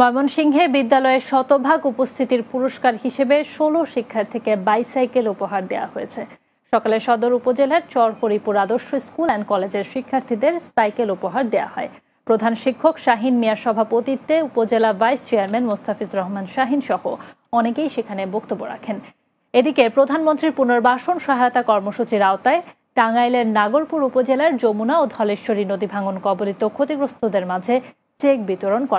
ময়মনসিংহে বিদ্যালয়ের শতভাগ উপস্থিতির পুরস্কার হিসেবে ষোলো শিক্ষার্থীকে বাইসাইকেল উপহার দেওয়া হয়েছে সকালে সদর উপজেলার চরহরিপুর আদর্শ স্কুল অ্যান্ড কলেজের শিক্ষার্থীদের সাইকেল উপহার দেওয়া হয় প্রধান শিক্ষক শাহিন মিয়ার সভাপতিত্বে উপজেলা ভাইস চেয়ারম্যান মোস্তাফিজ রহমান শাহিন সহ অনেকেই সেখানে বক্তব্য রাখেন এদিকে প্রধানমন্ত্রীর পুনর্বাসন সহায়তা কর্মসূচির আওতায় টাঙ্গাইলের নাগরপুর উপজেলার যমুনা ও ধলেশ্বরী নদী ভাঙন কবলিত ক্ষতিগ্রস্তদের মাঝে চেক বিতরণ করা